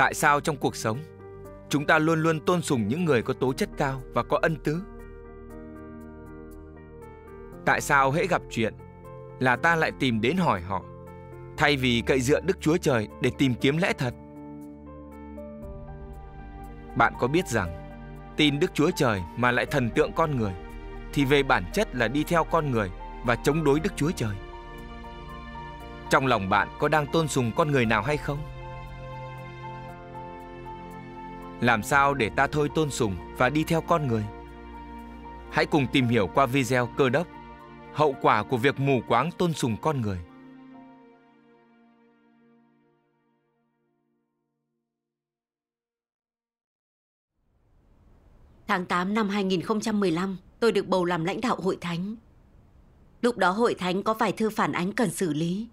tại sao trong cuộc sống chúng ta luôn luôn tôn sùng những người có tố chất cao và có ân tứ tại sao hễ gặp chuyện là ta lại tìm đến hỏi họ thay vì cậy dựa đức chúa trời để tìm kiếm lẽ thật bạn có biết rằng tin đức chúa trời mà lại thần tượng con người thì về bản chất là đi theo con người và chống đối đức chúa trời trong lòng bạn có đang tôn sùng con người nào hay không làm sao để ta thôi tôn sùng và đi theo con người? Hãy cùng tìm hiểu qua video cơ đốc hậu quả của việc mù quáng tôn sùng con người. Tháng 8 năm 2015, tôi được bầu làm lãnh đạo hội thánh. Lúc đó hội thánh có vài thư phản ánh cần xử lý.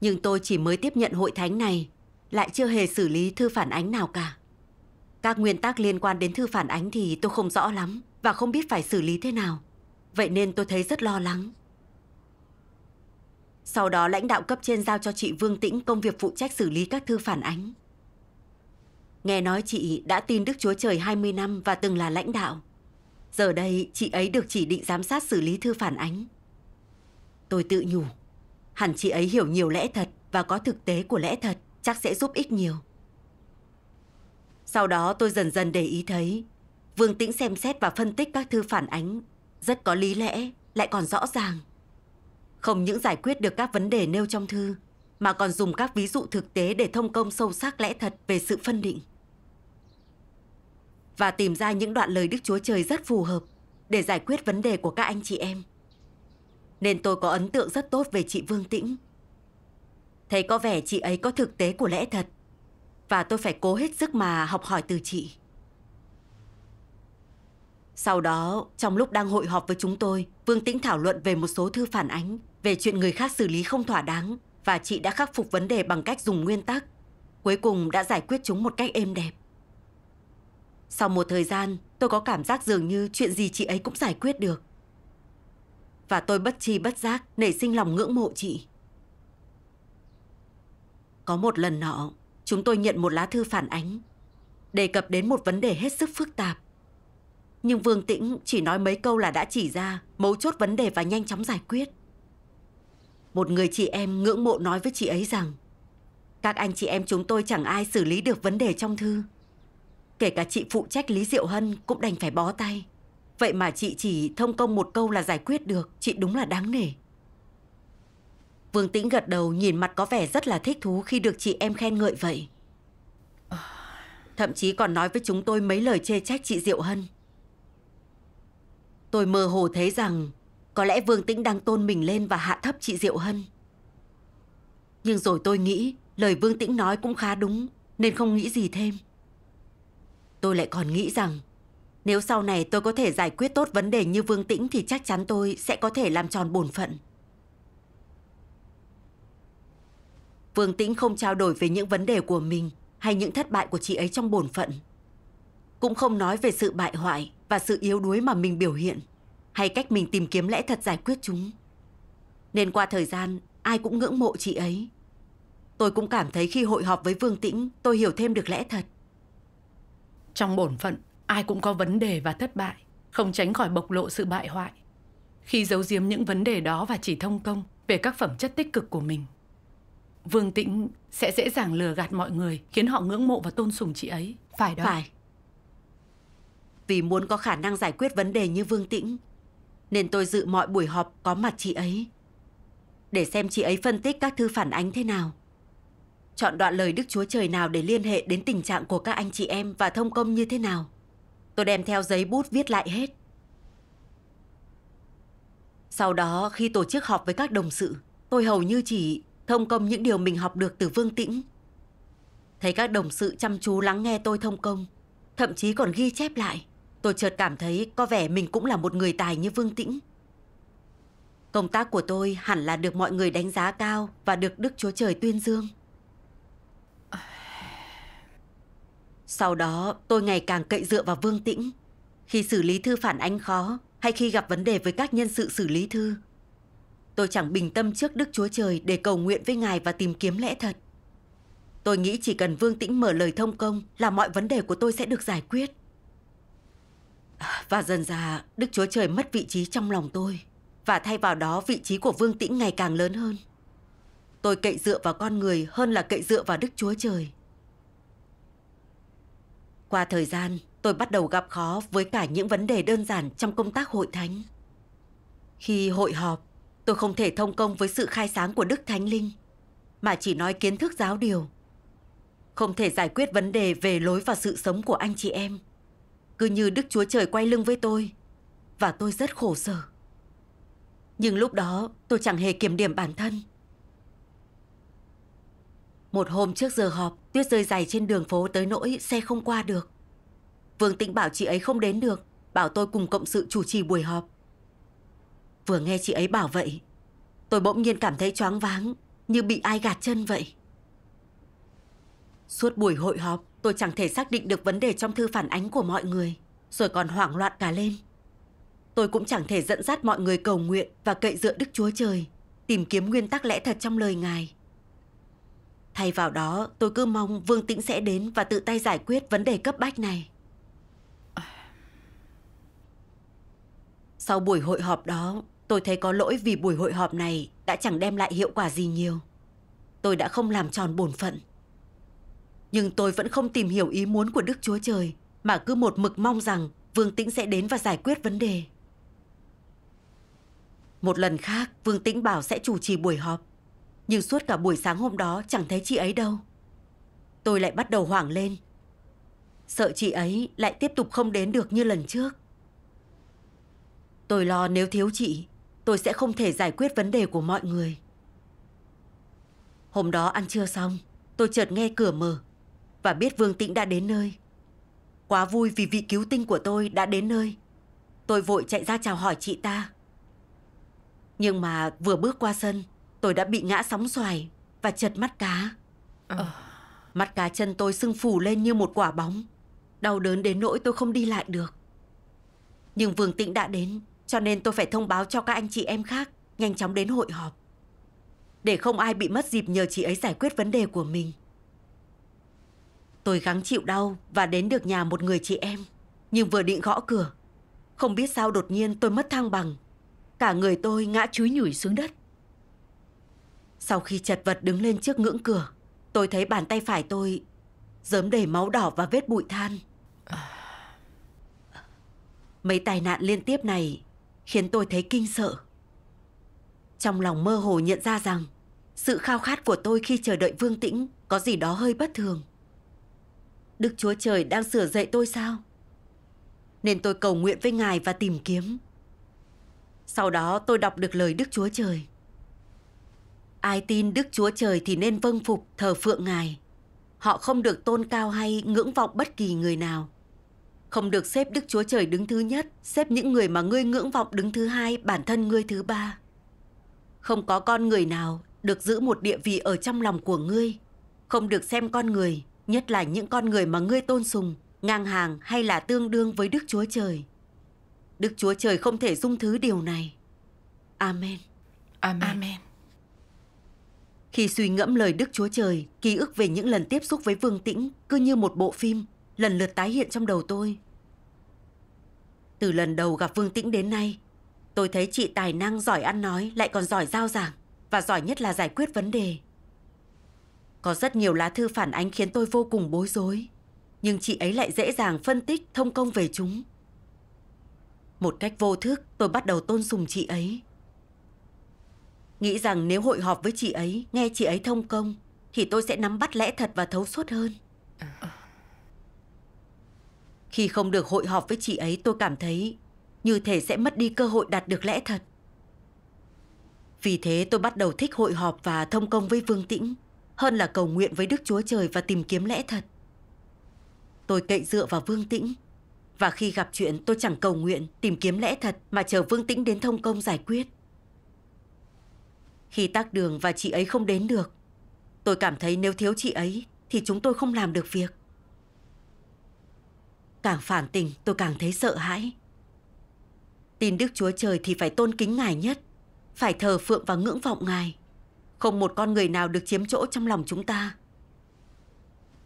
Nhưng tôi chỉ mới tiếp nhận hội thánh này, lại chưa hề xử lý thư phản ánh nào cả. Các nguyên tắc liên quan đến thư phản ánh thì tôi không rõ lắm và không biết phải xử lý thế nào. Vậy nên tôi thấy rất lo lắng. Sau đó lãnh đạo cấp trên giao cho chị Vương Tĩnh công việc phụ trách xử lý các thư phản ánh. Nghe nói chị đã tin Đức Chúa Trời 20 năm và từng là lãnh đạo. Giờ đây chị ấy được chỉ định giám sát xử lý thư phản ánh. Tôi tự nhủ, hẳn chị ấy hiểu nhiều lẽ thật và có thực tế của lẽ thật chắc sẽ giúp ích nhiều. Sau đó tôi dần dần để ý thấy, Vương Tĩnh xem xét và phân tích các thư phản ánh, rất có lý lẽ, lại còn rõ ràng. Không những giải quyết được các vấn đề nêu trong thư, mà còn dùng các ví dụ thực tế để thông công sâu sắc lẽ thật về sự phân định. Và tìm ra những đoạn lời Đức Chúa Trời rất phù hợp để giải quyết vấn đề của các anh chị em. Nên tôi có ấn tượng rất tốt về chị Vương Tĩnh. Thấy có vẻ chị ấy có thực tế của lẽ thật và tôi phải cố hết sức mà học hỏi từ chị. Sau đó, trong lúc đang hội họp với chúng tôi, Vương Tĩnh thảo luận về một số thư phản ánh về chuyện người khác xử lý không thỏa đáng và chị đã khắc phục vấn đề bằng cách dùng nguyên tắc. Cuối cùng đã giải quyết chúng một cách êm đẹp. Sau một thời gian, tôi có cảm giác dường như chuyện gì chị ấy cũng giải quyết được. Và tôi bất chi bất giác nảy sinh lòng ngưỡng mộ chị. Có một lần nọ, chúng tôi nhận một lá thư phản ánh đề cập đến một vấn đề hết sức phức tạp. Nhưng Vương Tĩnh chỉ nói mấy câu là đã chỉ ra mấu chốt vấn đề và nhanh chóng giải quyết. Một người chị em ngưỡng mộ nói với chị ấy rằng các anh chị em chúng tôi chẳng ai xử lý được vấn đề trong thư. Kể cả chị phụ trách Lý Diệu Hân cũng đành phải bó tay. Vậy mà chị chỉ thông công một câu là giải quyết được, chị đúng là đáng nể. Vương Tĩnh gật đầu nhìn mặt có vẻ rất là thích thú khi được chị em khen ngợi vậy. Thậm chí còn nói với chúng tôi mấy lời chê trách chị Diệu Hân. Tôi mơ hồ thấy rằng có lẽ Vương Tĩnh đang tôn mình lên và hạ thấp chị Diệu Hân. Nhưng rồi tôi nghĩ lời Vương Tĩnh nói cũng khá đúng nên không nghĩ gì thêm. Tôi lại còn nghĩ rằng nếu sau này tôi có thể giải quyết tốt vấn đề như Vương Tĩnh thì chắc chắn tôi sẽ có thể làm tròn bổn phận. Vương Tĩnh không trao đổi về những vấn đề của mình hay những thất bại của chị ấy trong bổn phận. Cũng không nói về sự bại hoại và sự yếu đuối mà mình biểu hiện hay cách mình tìm kiếm lẽ thật giải quyết chúng. Nên qua thời gian, ai cũng ngưỡng mộ chị ấy. Tôi cũng cảm thấy khi hội họp với Vương Tĩnh, tôi hiểu thêm được lẽ thật. Trong bổn phận, ai cũng có vấn đề và thất bại, không tránh khỏi bộc lộ sự bại hoại. Khi giấu giếm những vấn đề đó và chỉ thông công về các phẩm chất tích cực của mình, Vương Tĩnh sẽ dễ dàng lừa gạt mọi người, khiến họ ngưỡng mộ và tôn sùng chị ấy. Phải đó. Phải. Vì muốn có khả năng giải quyết vấn đề như Vương Tĩnh, nên tôi dự mọi buổi họp có mặt chị ấy. Để xem chị ấy phân tích các thư phản ánh thế nào. Chọn đoạn lời Đức Chúa Trời nào để liên hệ đến tình trạng của các anh chị em và thông công như thế nào. Tôi đem theo giấy bút viết lại hết. Sau đó khi tổ chức họp với các đồng sự, tôi hầu như chỉ thông công những điều mình học được từ Vương Tĩnh. Thấy các đồng sự chăm chú lắng nghe tôi thông công, thậm chí còn ghi chép lại, tôi chợt cảm thấy có vẻ mình cũng là một người tài như Vương Tĩnh. Công tác của tôi hẳn là được mọi người đánh giá cao và được Đức Chúa Trời tuyên dương. Sau đó, tôi ngày càng cậy dựa vào Vương Tĩnh. Khi xử lý thư phản ánh khó hay khi gặp vấn đề với các nhân sự xử lý thư, tôi chẳng bình tâm trước Đức Chúa Trời để cầu nguyện với Ngài và tìm kiếm lẽ thật. Tôi nghĩ chỉ cần Vương Tĩnh mở lời thông công là mọi vấn đề của tôi sẽ được giải quyết. Và dần dà, Đức Chúa Trời mất vị trí trong lòng tôi. Và thay vào đó vị trí của Vương Tĩnh ngày càng lớn hơn. Tôi cậy dựa vào con người hơn là cậy dựa vào Đức Chúa Trời. Qua thời gian, tôi bắt đầu gặp khó với cả những vấn đề đơn giản trong công tác hội thánh. Khi hội họp, Tôi không thể thông công với sự khai sáng của Đức Thánh Linh, mà chỉ nói kiến thức giáo điều. Không thể giải quyết vấn đề về lối và sự sống của anh chị em. Cứ như Đức Chúa Trời quay lưng với tôi, và tôi rất khổ sở. Nhưng lúc đó tôi chẳng hề kiểm điểm bản thân. Một hôm trước giờ họp, tuyết rơi dày trên đường phố tới nỗi xe không qua được. Vương Tĩnh bảo chị ấy không đến được, bảo tôi cùng cộng sự chủ trì buổi họp. Vừa nghe chị ấy bảo vậy, tôi bỗng nhiên cảm thấy choáng váng, như bị ai gạt chân vậy. Suốt buổi hội họp, tôi chẳng thể xác định được vấn đề trong thư phản ánh của mọi người, rồi còn hoảng loạn cả lên. Tôi cũng chẳng thể dẫn dắt mọi người cầu nguyện và cậy dựa Đức Chúa Trời, tìm kiếm nguyên tắc lẽ thật trong lời Ngài. Thay vào đó, tôi cứ mong Vương Tĩnh sẽ đến và tự tay giải quyết vấn đề cấp bách này. Sau buổi hội họp đó, Tôi thấy có lỗi vì buổi hội họp này đã chẳng đem lại hiệu quả gì nhiều. Tôi đã không làm tròn bổn phận. Nhưng tôi vẫn không tìm hiểu ý muốn của Đức Chúa Trời mà cứ một mực mong rằng Vương Tĩnh sẽ đến và giải quyết vấn đề. Một lần khác, Vương Tĩnh bảo sẽ chủ trì buổi họp. Nhưng suốt cả buổi sáng hôm đó chẳng thấy chị ấy đâu. Tôi lại bắt đầu hoảng lên. Sợ chị ấy lại tiếp tục không đến được như lần trước. Tôi lo nếu thiếu chị tôi sẽ không thể giải quyết vấn đề của mọi người. Hôm đó ăn trưa xong, tôi chợt nghe cửa mở và biết Vương Tĩnh đã đến nơi. Quá vui vì vị cứu tinh của tôi đã đến nơi. Tôi vội chạy ra chào hỏi chị ta. Nhưng mà vừa bước qua sân, tôi đã bị ngã sóng xoài và chật mắt cá. Ờ. Mắt cá chân tôi sưng phù lên như một quả bóng. Đau đớn đến nỗi tôi không đi lại được. Nhưng Vương Tĩnh đã đến cho nên tôi phải thông báo cho các anh chị em khác nhanh chóng đến hội họp. Để không ai bị mất dịp nhờ chị ấy giải quyết vấn đề của mình. Tôi gắng chịu đau và đến được nhà một người chị em. Nhưng vừa định gõ cửa. Không biết sao đột nhiên tôi mất thăng bằng. Cả người tôi ngã chúi nhủi xuống đất. Sau khi chật vật đứng lên trước ngưỡng cửa, tôi thấy bàn tay phải tôi dớm đầy máu đỏ và vết bụi than. Mấy tai nạn liên tiếp này khiến tôi thấy kinh sợ. Trong lòng mơ hồ nhận ra rằng sự khao khát của tôi khi chờ đợi Vương Tĩnh có gì đó hơi bất thường. Đức Chúa Trời đang sửa dạy tôi sao? Nên tôi cầu nguyện với Ngài và tìm kiếm. Sau đó tôi đọc được lời Đức Chúa Trời. Ai tin Đức Chúa Trời thì nên vâng phục thờ phượng Ngài. Họ không được tôn cao hay ngưỡng vọng bất kỳ người nào. Không được xếp Đức Chúa Trời đứng thứ nhất, xếp những người mà ngươi ngưỡng vọng đứng thứ hai, bản thân ngươi thứ ba. Không có con người nào được giữ một địa vị ở trong lòng của ngươi. Không được xem con người, nhất là những con người mà ngươi tôn sùng, ngang hàng hay là tương đương với Đức Chúa Trời. Đức Chúa Trời không thể dung thứ điều này. Amen. Amen. Amen. Khi suy ngẫm lời Đức Chúa Trời, ký ức về những lần tiếp xúc với Vương Tĩnh cứ như một bộ phim lần lượt tái hiện trong đầu tôi. Từ lần đầu gặp Vương Tĩnh đến nay, tôi thấy chị tài năng giỏi ăn nói lại còn giỏi giao giảng và giỏi nhất là giải quyết vấn đề. Có rất nhiều lá thư phản ánh khiến tôi vô cùng bối rối, nhưng chị ấy lại dễ dàng phân tích thông công về chúng. Một cách vô thức, tôi bắt đầu tôn sùng chị ấy. Nghĩ rằng nếu hội họp với chị ấy, nghe chị ấy thông công, thì tôi sẽ nắm bắt lẽ thật và thấu suốt hơn. Khi không được hội họp với chị ấy tôi cảm thấy như thể sẽ mất đi cơ hội đạt được lẽ thật. Vì thế tôi bắt đầu thích hội họp và thông công với Vương Tĩnh hơn là cầu nguyện với Đức Chúa Trời và tìm kiếm lẽ thật. Tôi cậy dựa vào Vương Tĩnh và khi gặp chuyện tôi chẳng cầu nguyện tìm kiếm lẽ thật mà chờ Vương Tĩnh đến thông công giải quyết. Khi tắc đường và chị ấy không đến được, tôi cảm thấy nếu thiếu chị ấy thì chúng tôi không làm được việc. Càng phản tình tôi càng thấy sợ hãi. Tin Đức Chúa Trời thì phải tôn kính Ngài nhất, phải thờ phượng và ngưỡng vọng Ngài. Không một con người nào được chiếm chỗ trong lòng chúng ta.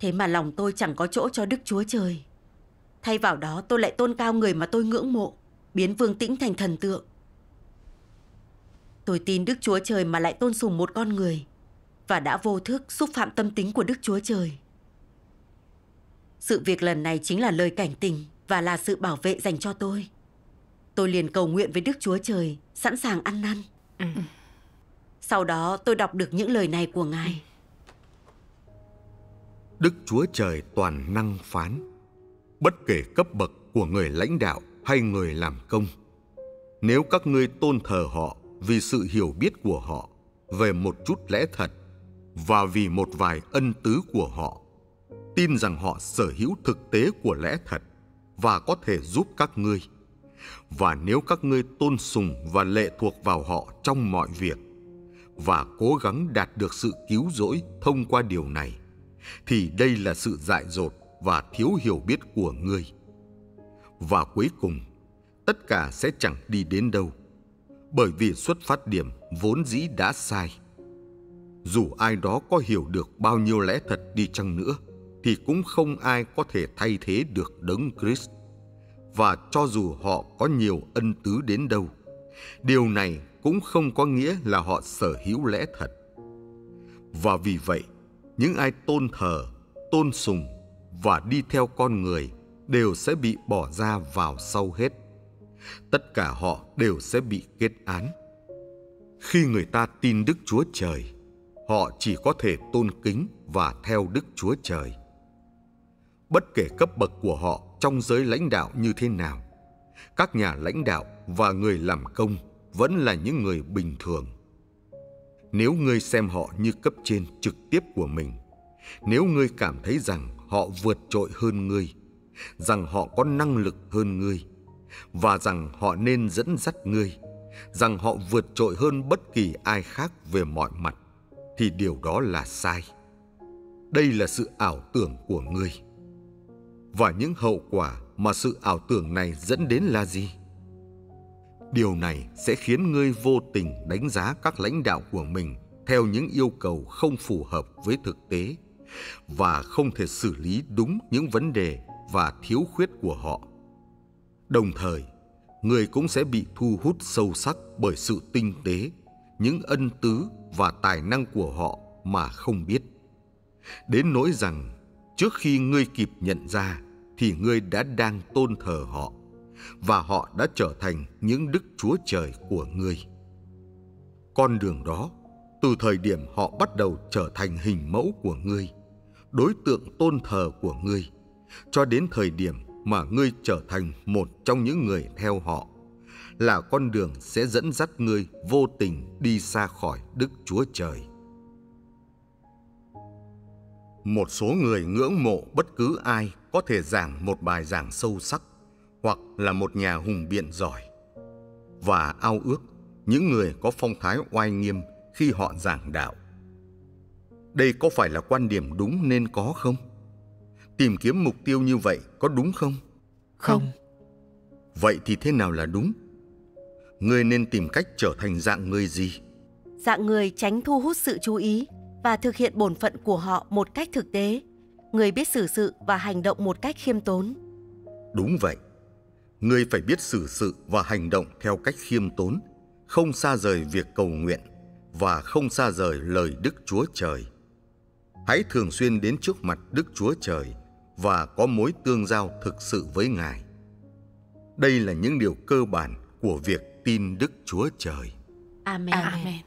Thế mà lòng tôi chẳng có chỗ cho Đức Chúa Trời. Thay vào đó tôi lại tôn cao người mà tôi ngưỡng mộ, biến Vương Tĩnh thành thần tượng. Tôi tin Đức Chúa Trời mà lại tôn sùng một con người và đã vô thức xúc phạm tâm tính của Đức Chúa Trời. Sự việc lần này chính là lời cảnh tình và là sự bảo vệ dành cho tôi. Tôi liền cầu nguyện với Đức Chúa Trời, sẵn sàng ăn năn. Ừ. Sau đó tôi đọc được những lời này của Ngài. Đức Chúa Trời toàn năng phán, bất kể cấp bậc của người lãnh đạo hay người làm công. Nếu các ngươi tôn thờ họ vì sự hiểu biết của họ về một chút lẽ thật và vì một vài ân tứ của họ tin rằng họ sở hữu thực tế của lẽ thật và có thể giúp các ngươi. Và nếu các ngươi tôn sùng và lệ thuộc vào họ trong mọi việc và cố gắng đạt được sự cứu rỗi thông qua điều này, thì đây là sự dại dột và thiếu hiểu biết của ngươi. Và cuối cùng, tất cả sẽ chẳng đi đến đâu, bởi vì xuất phát điểm vốn dĩ đã sai. Dù ai đó có hiểu được bao nhiêu lẽ thật đi chăng nữa, thì cũng không ai có thể thay thế được đấng Christ. Và cho dù họ có nhiều ân tứ đến đâu, điều này cũng không có nghĩa là họ sở hữu lẽ thật. Và vì vậy, những ai tôn thờ, tôn sùng và đi theo con người đều sẽ bị bỏ ra vào sau hết. Tất cả họ đều sẽ bị kết án. Khi người ta tin Đức Chúa Trời, họ chỉ có thể tôn kính và theo Đức Chúa Trời bất kể cấp bậc của họ trong giới lãnh đạo như thế nào. Các nhà lãnh đạo và người làm công vẫn là những người bình thường. Nếu ngươi xem họ như cấp trên trực tiếp của mình, nếu ngươi cảm thấy rằng họ vượt trội hơn ngươi, rằng họ có năng lực hơn ngươi, và rằng họ nên dẫn dắt ngươi, rằng họ vượt trội hơn bất kỳ ai khác về mọi mặt, thì điều đó là sai. Đây là sự ảo tưởng của ngươi và những hậu quả mà sự ảo tưởng này dẫn đến là gì? Điều này sẽ khiến ngươi vô tình đánh giá các lãnh đạo của mình theo những yêu cầu không phù hợp với thực tế và không thể xử lý đúng những vấn đề và thiếu khuyết của họ. Đồng thời, người cũng sẽ bị thu hút sâu sắc bởi sự tinh tế, những ân tứ và tài năng của họ mà không biết. Đến nỗi rằng trước khi ngươi kịp nhận ra thì ngươi đã đang tôn thờ họ và họ đã trở thành những đức chúa trời của ngươi. Con đường đó, từ thời điểm họ bắt đầu trở thành hình mẫu của ngươi, đối tượng tôn thờ của ngươi, cho đến thời điểm mà ngươi trở thành một trong những người theo họ, là con đường sẽ dẫn dắt ngươi vô tình đi xa khỏi Đức Chúa Trời một số người ngưỡng mộ bất cứ ai có thể giảng một bài giảng sâu sắc hoặc là một nhà hùng biện giỏi và ao ước những người có phong thái oai nghiêm khi họ giảng đạo đây có phải là quan điểm đúng nên có không tìm kiếm mục tiêu như vậy có đúng không không vậy thì thế nào là đúng ngươi nên tìm cách trở thành dạng người gì dạng người tránh thu hút sự chú ý và thực hiện bổn phận của họ một cách thực tế. Người biết xử sự và hành động một cách khiêm tốn. Đúng vậy. Người phải biết xử sự và hành động theo cách khiêm tốn, không xa rời việc cầu nguyện và không xa rời lời Đức Chúa Trời. Hãy thường xuyên đến trước mặt Đức Chúa Trời và có mối tương giao thực sự với Ngài. Đây là những điều cơ bản của việc tin Đức Chúa Trời. Amen. Amen.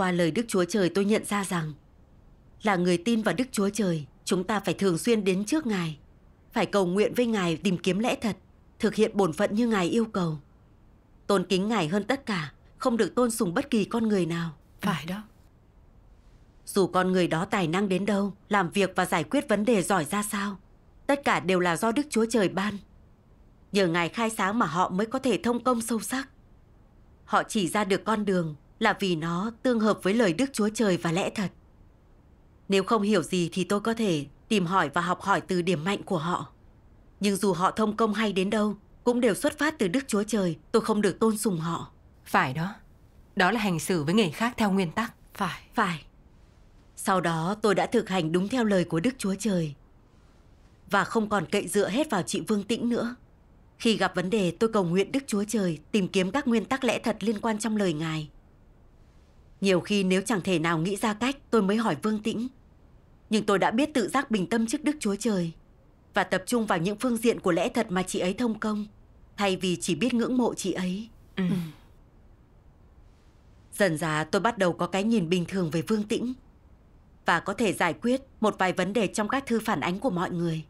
Qua lời Đức Chúa Trời tôi nhận ra rằng là người tin vào Đức Chúa Trời, chúng ta phải thường xuyên đến trước Ngài, phải cầu nguyện với Ngài tìm kiếm lẽ thật, thực hiện bổn phận như Ngài yêu cầu. Tôn kính Ngài hơn tất cả, không được tôn sùng bất kỳ con người nào. Phải đó. Dù con người đó tài năng đến đâu, làm việc và giải quyết vấn đề giỏi ra sao, tất cả đều là do Đức Chúa Trời ban. Nhờ Ngài khai sáng mà họ mới có thể thông công sâu sắc. Họ chỉ ra được con đường là vì nó tương hợp với lời Đức Chúa Trời và lẽ thật. Nếu không hiểu gì thì tôi có thể tìm hỏi và học hỏi từ điểm mạnh của họ. Nhưng dù họ thông công hay đến đâu, cũng đều xuất phát từ Đức Chúa Trời, tôi không được tôn sùng họ. Phải đó. Đó là hành xử với người khác theo nguyên tắc. Phải. Phải. Sau đó tôi đã thực hành đúng theo lời của Đức Chúa Trời. Và không còn cậy dựa hết vào chị Vương Tĩnh nữa. Khi gặp vấn đề tôi cầu nguyện Đức Chúa Trời tìm kiếm các nguyên tắc lẽ thật liên quan trong lời Ngài nhiều khi nếu chẳng thể nào nghĩ ra cách tôi mới hỏi Vương Tĩnh. Nhưng tôi đã biết tự giác bình tâm trước Đức Chúa Trời và tập trung vào những phương diện của lẽ thật mà chị ấy thông công thay vì chỉ biết ngưỡng mộ chị ấy. Ừ. ừ. Dần dà tôi bắt đầu có cái nhìn bình thường về Vương Tĩnh và có thể giải quyết một vài vấn đề trong các thư phản ánh của mọi người.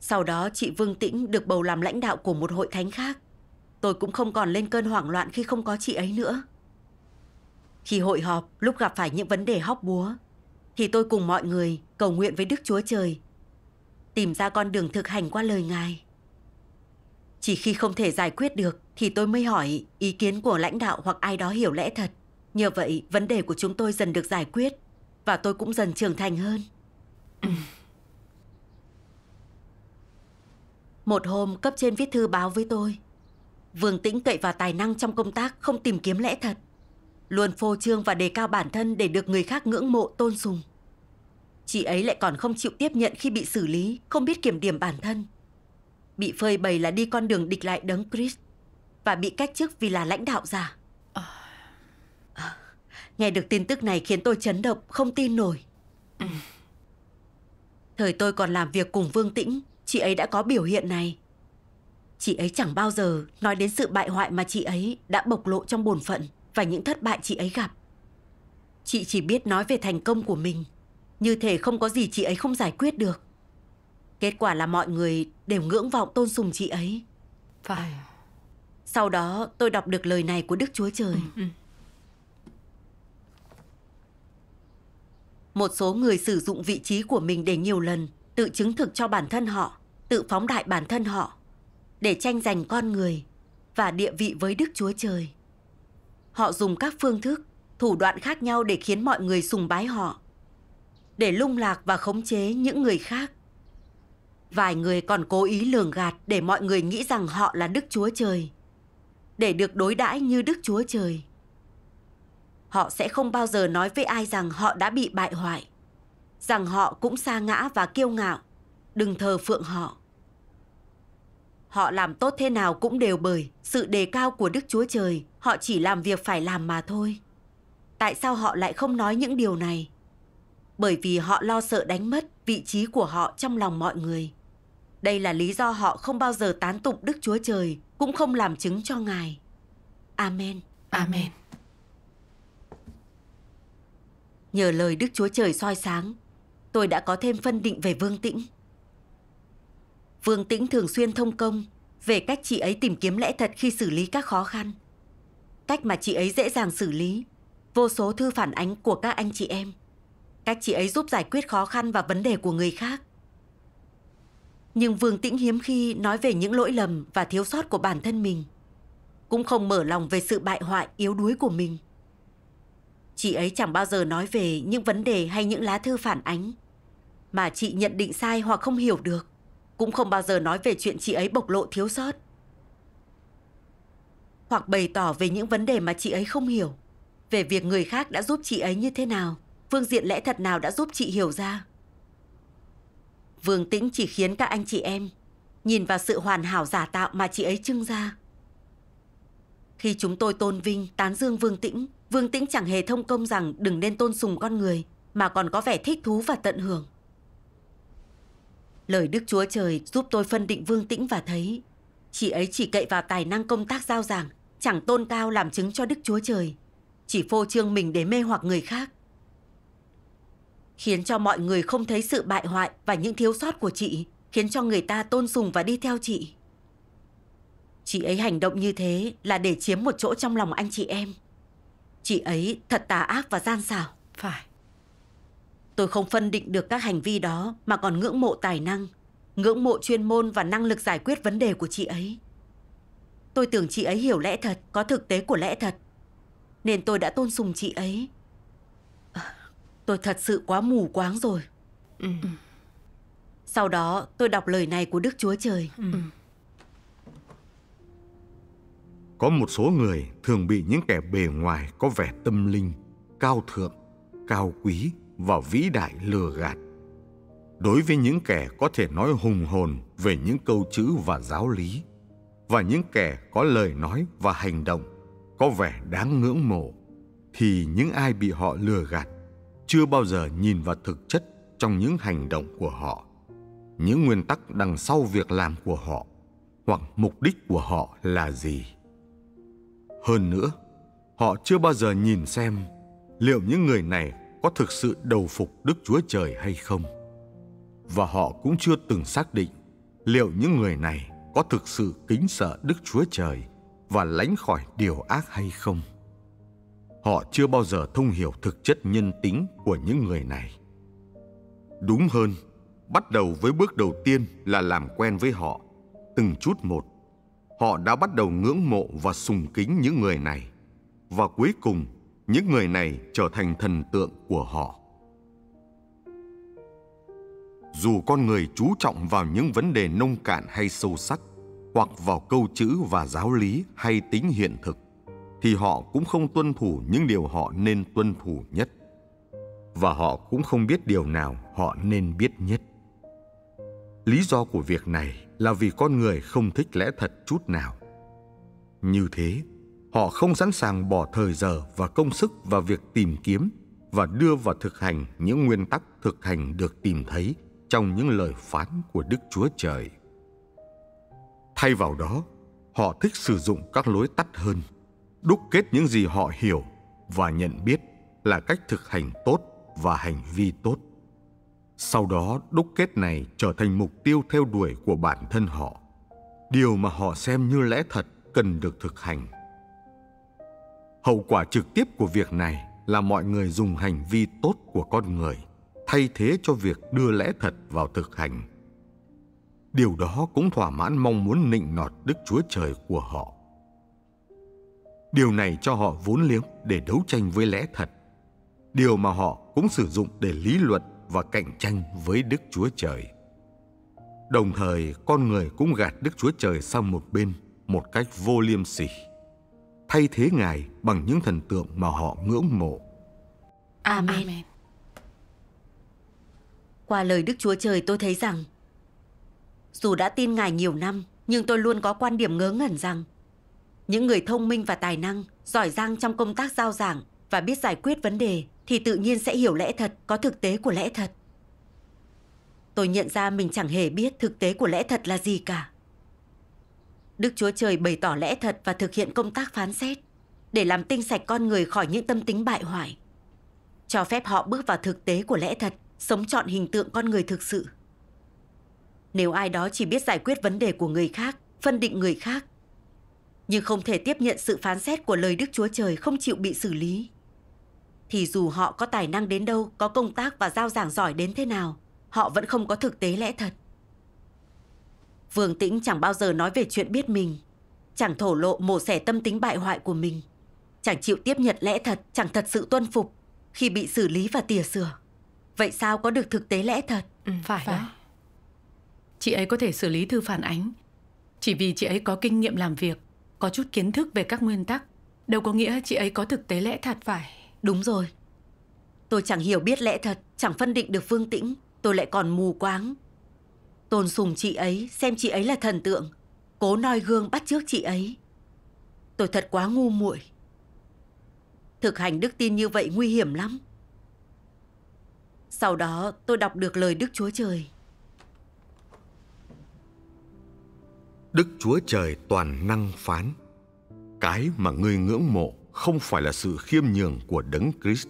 Sau đó chị Vương Tĩnh được bầu làm lãnh đạo của một hội thánh khác. Tôi cũng không còn lên cơn hoảng loạn khi không có chị ấy nữa. Khi hội họp, lúc gặp phải những vấn đề hóc búa, thì tôi cùng mọi người cầu nguyện với Đức Chúa Trời, tìm ra con đường thực hành qua lời Ngài. Chỉ khi không thể giải quyết được thì tôi mới hỏi ý kiến của lãnh đạo hoặc ai đó hiểu lẽ thật. Nhờ vậy, vấn đề của chúng tôi dần được giải quyết và tôi cũng dần trưởng thành hơn. Một hôm, cấp trên viết thư báo với tôi. Vương Tĩnh cậy vào tài năng trong công tác không tìm kiếm lẽ thật luôn phô trương và đề cao bản thân để được người khác ngưỡng mộ tôn sùng. Chị ấy lại còn không chịu tiếp nhận khi bị xử lý, không biết kiểm điểm bản thân. Bị phơi bày là đi con đường địch lại đấng Chris và bị cách chức vì là lãnh đạo già. nghe được tin tức này khiến tôi chấn động, không tin nổi. Thời tôi còn làm việc cùng Vương Tĩnh, chị ấy đã có biểu hiện này. Chị ấy chẳng bao giờ nói đến sự bại hoại mà chị ấy đã bộc lộ trong bổn phận và những thất bại chị ấy gặp. Chị chỉ biết nói về thành công của mình, như thể không có gì chị ấy không giải quyết được. Kết quả là mọi người đều ngưỡng vọng tôn sùng chị ấy. Phải. Sau đó tôi đọc được lời này của Đức Chúa Trời. Ừ, ừ. Một số người sử dụng vị trí của mình để nhiều lần tự chứng thực cho bản thân họ, tự phóng đại bản thân họ để tranh giành con người và địa vị với Đức Chúa Trời. Họ dùng các phương thức, thủ đoạn khác nhau để khiến mọi người sùng bái họ. Để lung lạc và khống chế những người khác. Vài người còn cố ý lường gạt để mọi người nghĩ rằng họ là Đức Chúa Trời. Để được đối đãi như Đức Chúa Trời. Họ sẽ không bao giờ nói với ai rằng họ đã bị bại hoại. Rằng họ cũng xa ngã và kiêu ngạo. Đừng thờ phượng họ. Họ làm tốt thế nào cũng đều bởi sự đề cao của Đức Chúa Trời. Họ chỉ làm việc phải làm mà thôi. Tại sao họ lại không nói những điều này? Bởi vì họ lo sợ đánh mất vị trí của họ trong lòng mọi người. Đây là lý do họ không bao giờ tán tụng Đức Chúa Trời, cũng không làm chứng cho Ngài. Amen. Amen. Nhờ lời Đức Chúa Trời soi sáng, tôi đã có thêm phân định về Vương Tĩnh. Vương Tĩnh thường xuyên thông công về cách chị ấy tìm kiếm lẽ thật khi xử lý các khó khăn. Cách mà chị ấy dễ dàng xử lý, vô số thư phản ánh của các anh chị em. Cách chị ấy giúp giải quyết khó khăn và vấn đề của người khác. Nhưng Vương Tĩnh hiếm khi nói về những lỗi lầm và thiếu sót của bản thân mình. Cũng không mở lòng về sự bại hoại yếu đuối của mình. Chị ấy chẳng bao giờ nói về những vấn đề hay những lá thư phản ánh mà chị nhận định sai hoặc không hiểu được cũng không bao giờ nói về chuyện chị ấy bộc lộ thiếu sót hoặc bày tỏ về những vấn đề mà chị ấy không hiểu về việc người khác đã giúp chị ấy như thế nào phương diện lẽ thật nào đã giúp chị hiểu ra vương tĩnh chỉ khiến các anh chị em nhìn vào sự hoàn hảo giả tạo mà chị ấy trưng ra khi chúng tôi tôn vinh tán dương vương tĩnh vương tĩnh chẳng hề thông công rằng đừng nên tôn sùng con người mà còn có vẻ thích thú và tận hưởng Lời Đức Chúa Trời giúp tôi phân định Vương Tĩnh và thấy chị ấy chỉ cậy vào tài năng công tác giao giảng, chẳng tôn cao làm chứng cho Đức Chúa Trời, chỉ phô trương mình để mê hoặc người khác. Khiến cho mọi người không thấy sự bại hoại và những thiếu sót của chị, khiến cho người ta tôn sùng và đi theo chị. Chị ấy hành động như thế là để chiếm một chỗ trong lòng anh chị em. Chị ấy thật tà ác và gian xảo. Phải. Tôi không phân định được các hành vi đó mà còn ngưỡng mộ tài năng, ngưỡng mộ chuyên môn và năng lực giải quyết vấn đề của chị ấy. Tôi tưởng chị ấy hiểu lẽ thật, có thực tế của lẽ thật. Nên tôi đã tôn sùng chị ấy. tôi thật sự quá mù quáng rồi. Ừ. ừ. Sau đó tôi đọc lời này của Đức Chúa Trời. Ừ. ừ. Có một số người thường bị những kẻ bề ngoài có vẻ tâm linh, cao thượng, cao quý và vĩ đại lừa gạt. Đối với những kẻ có thể nói hùng hồn về những câu chữ và giáo lý, và những kẻ có lời nói và hành động có vẻ đáng ngưỡng mộ, thì những ai bị họ lừa gạt chưa bao giờ nhìn vào thực chất trong những hành động của họ, những nguyên tắc đằng sau việc làm của họ hoặc mục đích của họ là gì. Hơn nữa, họ chưa bao giờ nhìn xem liệu những người này có thực sự đầu phục Đức Chúa Trời hay không. Và họ cũng chưa từng xác định liệu những người này có thực sự kính sợ Đức Chúa Trời và lánh khỏi điều ác hay không. Họ chưa bao giờ thông hiểu thực chất nhân tính của những người này. Đúng hơn, bắt đầu với bước đầu tiên là làm quen với họ, từng chút một. Họ đã bắt đầu ngưỡng mộ và sùng kính những người này và cuối cùng những người này trở thành thần tượng của họ dù con người chú trọng vào những vấn đề nông cạn hay sâu sắc hoặc vào câu chữ và giáo lý hay tính hiện thực thì họ cũng không tuân thủ những điều họ nên tuân thủ nhất và họ cũng không biết điều nào họ nên biết nhất lý do của việc này là vì con người không thích lẽ thật chút nào như thế Họ không sẵn sàng bỏ thời giờ và công sức vào việc tìm kiếm và đưa vào thực hành những nguyên tắc thực hành được tìm thấy trong những lời phán của Đức Chúa Trời. Thay vào đó, họ thích sử dụng các lối tắt hơn, đúc kết những gì họ hiểu và nhận biết là cách thực hành tốt và hành vi tốt. Sau đó, đúc kết này trở thành mục tiêu theo đuổi của bản thân họ. Điều mà họ xem như lẽ thật cần được thực hành hậu quả trực tiếp của việc này là mọi người dùng hành vi tốt của con người thay thế cho việc đưa lẽ thật vào thực hành điều đó cũng thỏa mãn mong muốn nịnh nọt đức chúa trời của họ điều này cho họ vốn liếng để đấu tranh với lẽ thật điều mà họ cũng sử dụng để lý luận và cạnh tranh với đức chúa trời đồng thời con người cũng gạt đức chúa trời sang một bên một cách vô liêm sỉ thay thế Ngài bằng những thần tượng mà họ ngưỡng mộ. Amen. Amen. Qua lời Đức Chúa Trời tôi thấy rằng dù đã tin Ngài nhiều năm nhưng tôi luôn có quan điểm ngớ ngẩn rằng những người thông minh và tài năng, giỏi giang trong công tác giao giảng và biết giải quyết vấn đề thì tự nhiên sẽ hiểu lẽ thật, có thực tế của lẽ thật. Tôi nhận ra mình chẳng hề biết thực tế của lẽ thật là gì cả. Đức Chúa Trời bày tỏ lẽ thật và thực hiện công tác phán xét để làm tinh sạch con người khỏi những tâm tính bại hoại. Cho phép họ bước vào thực tế của lẽ thật, sống trọn hình tượng con người thực sự. Nếu ai đó chỉ biết giải quyết vấn đề của người khác, phân định người khác, nhưng không thể tiếp nhận sự phán xét của lời Đức Chúa Trời không chịu bị xử lý, thì dù họ có tài năng đến đâu, có công tác và giao giảng giỏi đến thế nào, họ vẫn không có thực tế lẽ thật. Vương Tĩnh chẳng bao giờ nói về chuyện biết mình. Chẳng thổ lộ mổ xẻ tâm tính bại hoại của mình. Chẳng chịu tiếp nhận lẽ thật, chẳng thật sự tuân phục khi bị xử lý và tỉa sửa. Vậy sao có được thực tế lẽ thật? Ừ, phải, phải đó. Chị ấy có thể xử lý thư phản ánh. Chỉ vì chị ấy có kinh nghiệm làm việc, có chút kiến thức về các nguyên tắc. Đâu có nghĩa chị ấy có thực tế lẽ thật phải. Đúng rồi. Tôi chẳng hiểu biết lẽ thật, chẳng phân định được Vương Tĩnh. Tôi lại còn mù quáng, Tôn sùng chị ấy, xem chị ấy là thần tượng, cố noi gương bắt chước chị ấy. Tôi thật quá ngu muội. Thực hành đức tin như vậy nguy hiểm lắm. Sau đó tôi đọc được lời Đức Chúa Trời. Đức Chúa Trời toàn năng phán. Cái mà người ngưỡng mộ không phải là sự khiêm nhường của Đấng Christ,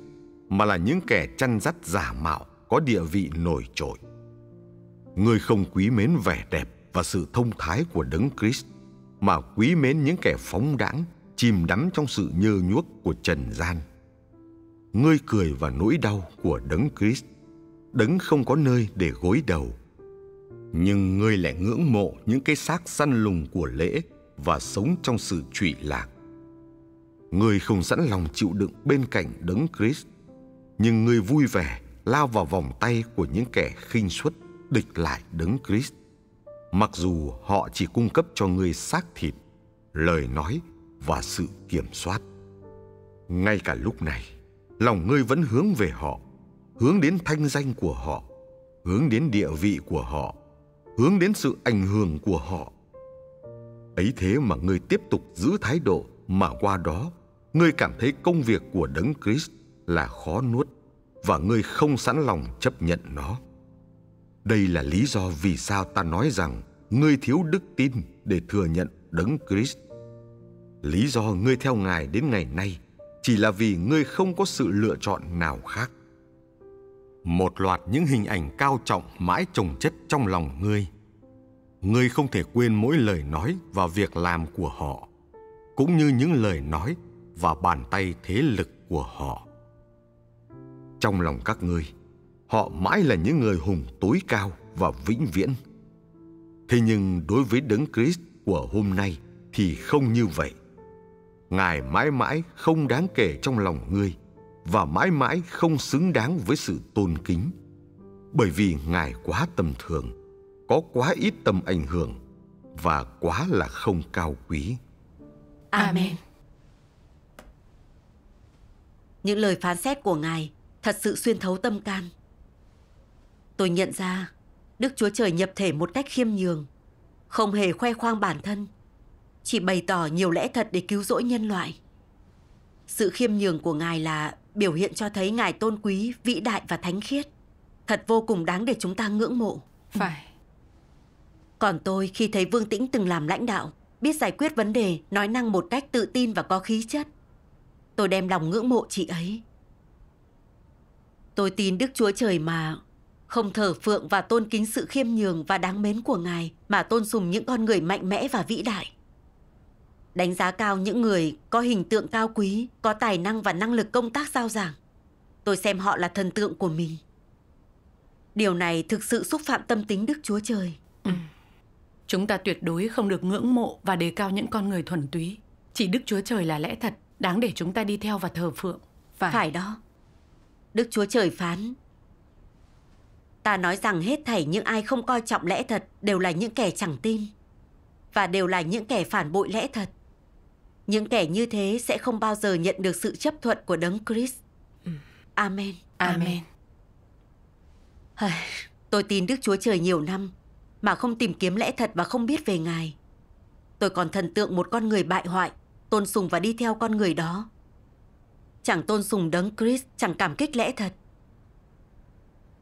mà là những kẻ chăn dắt giả mạo có địa vị nổi trội. Ngươi không quý mến vẻ đẹp và sự thông thái của đấng Christ mà quý mến những kẻ phóng đãng chìm đắm trong sự nhơ nhuốc của trần gian. Ngươi cười vào nỗi đau của đấng Christ, đấng không có nơi để gối đầu. Nhưng ngươi lại ngưỡng mộ những cái xác săn lùng của lễ và sống trong sự trụy lạc. Ngươi không sẵn lòng chịu đựng bên cạnh đấng Christ, nhưng ngươi vui vẻ lao vào vòng tay của những kẻ khinh suất địch lại đấng Christ. Mặc dù họ chỉ cung cấp cho ngươi xác thịt, lời nói và sự kiểm soát. Ngay cả lúc này, lòng ngươi vẫn hướng về họ, hướng đến thanh danh của họ, hướng đến địa vị của họ, hướng đến sự ảnh hưởng của họ. Ấy thế mà ngươi tiếp tục giữ thái độ mà qua đó ngươi cảm thấy công việc của đấng Christ là khó nuốt và ngươi không sẵn lòng chấp nhận nó. Đây là lý do vì sao ta nói rằng ngươi thiếu đức tin để thừa nhận đấng Christ. Lý do ngươi theo Ngài đến ngày nay chỉ là vì ngươi không có sự lựa chọn nào khác. Một loạt những hình ảnh cao trọng mãi trồng chất trong lòng ngươi. Ngươi không thể quên mỗi lời nói và việc làm của họ, cũng như những lời nói và bàn tay thế lực của họ. Trong lòng các ngươi, Họ mãi là những người hùng tối cao và vĩnh viễn. Thế nhưng đối với đấng Christ của hôm nay thì không như vậy. Ngài mãi mãi không đáng kể trong lòng ngươi và mãi mãi không xứng đáng với sự tôn kính. Bởi vì Ngài quá tầm thường, có quá ít tầm ảnh hưởng và quá là không cao quý. Amen. Những lời phán xét của Ngài thật sự xuyên thấu tâm can. Tôi nhận ra Đức Chúa Trời nhập thể một cách khiêm nhường Không hề khoe khoang bản thân Chỉ bày tỏ nhiều lẽ thật để cứu rỗi nhân loại Sự khiêm nhường của Ngài là biểu hiện cho thấy Ngài tôn quý, vĩ đại và thánh khiết Thật vô cùng đáng để chúng ta ngưỡng mộ Phải Còn tôi khi thấy Vương Tĩnh từng làm lãnh đạo Biết giải quyết vấn đề, nói năng một cách tự tin và có khí chất Tôi đem lòng ngưỡng mộ chị ấy Tôi tin Đức Chúa Trời mà không thờ phượng và tôn kính sự khiêm nhường và đáng mến của Ngài mà tôn sùng những con người mạnh mẽ và vĩ đại. Đánh giá cao những người có hình tượng cao quý, có tài năng và năng lực công tác giao giảng. Tôi xem họ là thần tượng của mình. Điều này thực sự xúc phạm tâm tính Đức Chúa Trời. Ừ. Chúng ta tuyệt đối không được ngưỡng mộ và đề cao những con người thuần túy. Chỉ Đức Chúa Trời là lẽ thật, đáng để chúng ta đi theo và thờ phượng. Phải, Phải đó. Đức Chúa Trời phán, Ta nói rằng hết thảy những ai không coi trọng lẽ thật đều là những kẻ chẳng tin. Và đều là những kẻ phản bội lẽ thật. Những kẻ như thế sẽ không bao giờ nhận được sự chấp thuận của đấng Chris. Amen. Amen. Tôi tin Đức Chúa Trời nhiều năm mà không tìm kiếm lẽ thật và không biết về Ngài. Tôi còn thần tượng một con người bại hoại, tôn sùng và đi theo con người đó. Chẳng tôn sùng đấng Chris, chẳng cảm kích lẽ thật.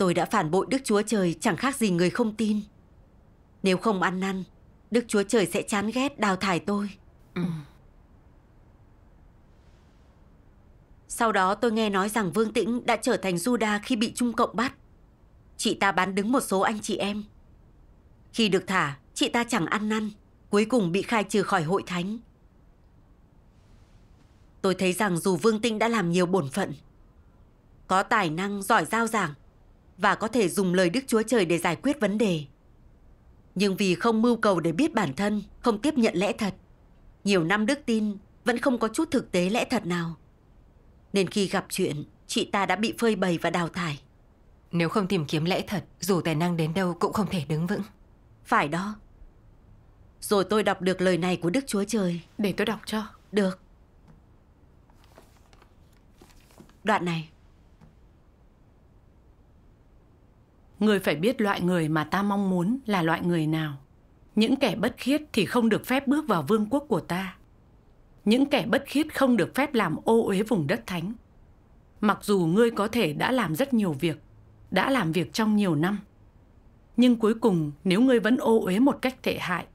Tôi đã phản bội Đức Chúa Trời chẳng khác gì người không tin. Nếu không ăn năn, Đức Chúa Trời sẽ chán ghét đào thải tôi. Ừ. Sau đó tôi nghe nói rằng Vương Tĩnh đã trở thành Juda khi bị Trung Cộng bắt. Chị ta bán đứng một số anh chị em. Khi được thả, chị ta chẳng ăn năn, cuối cùng bị khai trừ khỏi hội thánh. Tôi thấy rằng dù Vương Tĩnh đã làm nhiều bổn phận, có tài năng, giỏi giao giảng, và có thể dùng lời Đức Chúa Trời để giải quyết vấn đề. Nhưng vì không mưu cầu để biết bản thân, không tiếp nhận lẽ thật, nhiều năm đức tin vẫn không có chút thực tế lẽ thật nào. Nên khi gặp chuyện, chị ta đã bị phơi bày và đào thải. Nếu không tìm kiếm lẽ thật, dù tài năng đến đâu cũng không thể đứng vững. Phải đó. Rồi tôi đọc được lời này của Đức Chúa Trời. Để tôi đọc cho. Được. Đoạn này. người phải biết loại người mà ta mong muốn là loại người nào. Những kẻ bất khiết thì không được phép bước vào vương quốc của ta. Những kẻ bất khiết không được phép làm ô uế vùng đất thánh. Mặc dù ngươi có thể đã làm rất nhiều việc, đã làm việc trong nhiều năm, nhưng cuối cùng nếu ngươi vẫn ô uế một cách tệ hại,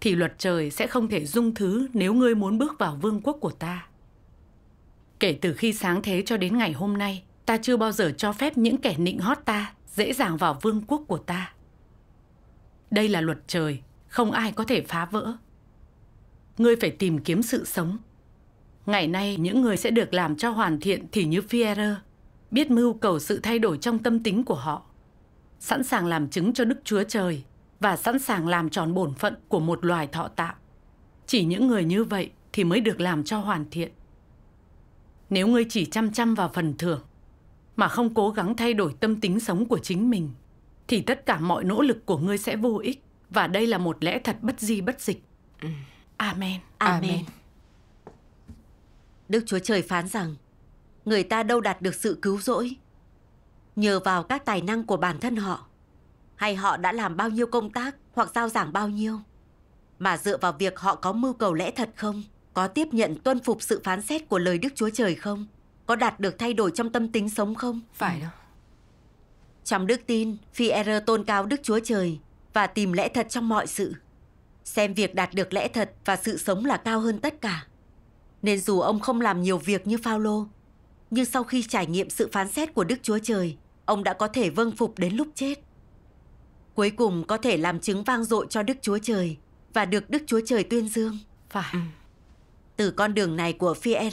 thì luật trời sẽ không thể dung thứ nếu ngươi muốn bước vào vương quốc của ta. Kể từ khi sáng thế cho đến ngày hôm nay, ta chưa bao giờ cho phép những kẻ nịnh hót ta dễ dàng vào vương quốc của ta. Đây là luật trời, không ai có thể phá vỡ. Ngươi phải tìm kiếm sự sống. Ngày nay những người sẽ được làm cho hoàn thiện thì như Fierre, biết mưu cầu sự thay đổi trong tâm tính của họ. Sẵn sàng làm chứng cho Đức Chúa Trời và sẵn sàng làm tròn bổn phận của một loài thọ tạo. Chỉ những người như vậy thì mới được làm cho hoàn thiện. Nếu ngươi chỉ chăm chăm vào phần thưởng, mà không cố gắng thay đổi tâm tính sống của chính mình thì tất cả mọi nỗ lực của ngươi sẽ vô ích và đây là một lẽ thật bất di bất dịch. Ừ. Amen. Amen. Đức Chúa Trời phán rằng người ta đâu đạt được sự cứu rỗi nhờ vào các tài năng của bản thân họ hay họ đã làm bao nhiêu công tác hoặc giao giảng bao nhiêu mà dựa vào việc họ có mưu cầu lẽ thật không có tiếp nhận tuân phục sự phán xét của lời Đức Chúa Trời không có đạt được thay đổi trong tâm tính sống không? Phải đâu. Trong đức tin, phi error tôn cao Đức Chúa Trời và tìm lẽ thật trong mọi sự. Xem việc đạt được lẽ thật và sự sống là cao hơn tất cả. Nên dù ông không làm nhiều việc như Phaolô, nhưng sau khi trải nghiệm sự phán xét của Đức Chúa Trời, ông đã có thể vâng phục đến lúc chết. Cuối cùng có thể làm chứng vang dội cho Đức Chúa Trời và được Đức Chúa Trời tuyên dương. Phải. Ừ. Từ con đường này của phi e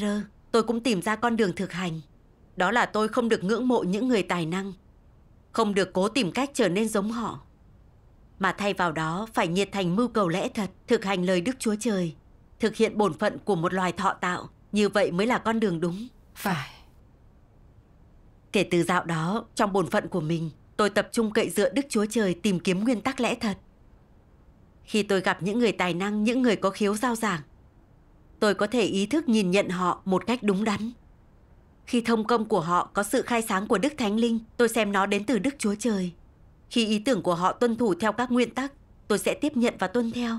tôi cũng tìm ra con đường thực hành. Đó là tôi không được ngưỡng mộ những người tài năng, không được cố tìm cách trở nên giống họ. Mà thay vào đó phải nhiệt thành mưu cầu lẽ thật, thực hành lời Đức Chúa Trời, thực hiện bổn phận của một loài thọ tạo, như vậy mới là con đường đúng. Phải. Kể từ dạo đó, trong bổn phận của mình, tôi tập trung cậy dựa Đức Chúa Trời tìm kiếm nguyên tắc lẽ thật. Khi tôi gặp những người tài năng, những người có khiếu giao giảng, tôi có thể ý thức nhìn nhận họ một cách đúng đắn. Khi thông công của họ có sự khai sáng của Đức Thánh Linh, tôi xem nó đến từ Đức Chúa Trời. Khi ý tưởng của họ tuân thủ theo các nguyên tắc, tôi sẽ tiếp nhận và tuân theo.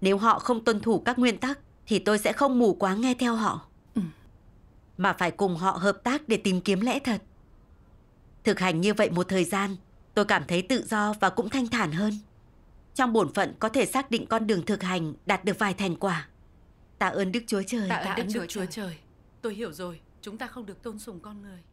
Nếu họ không tuân thủ các nguyên tắc, thì tôi sẽ không mù quá nghe theo họ. Ừ. Mà phải cùng họ hợp tác để tìm kiếm lẽ thật. Thực hành như vậy một thời gian, tôi cảm thấy tự do và cũng thanh thản hơn. Trong bổn phận có thể xác định con đường thực hành đạt được vài thành quả. Tạ ơn Đức Chúa Trời. Tạ ơn Đức, Đức Chúa, Chúa Trời. Trời. Tôi hiểu rồi, chúng ta không được tôn sùng con người.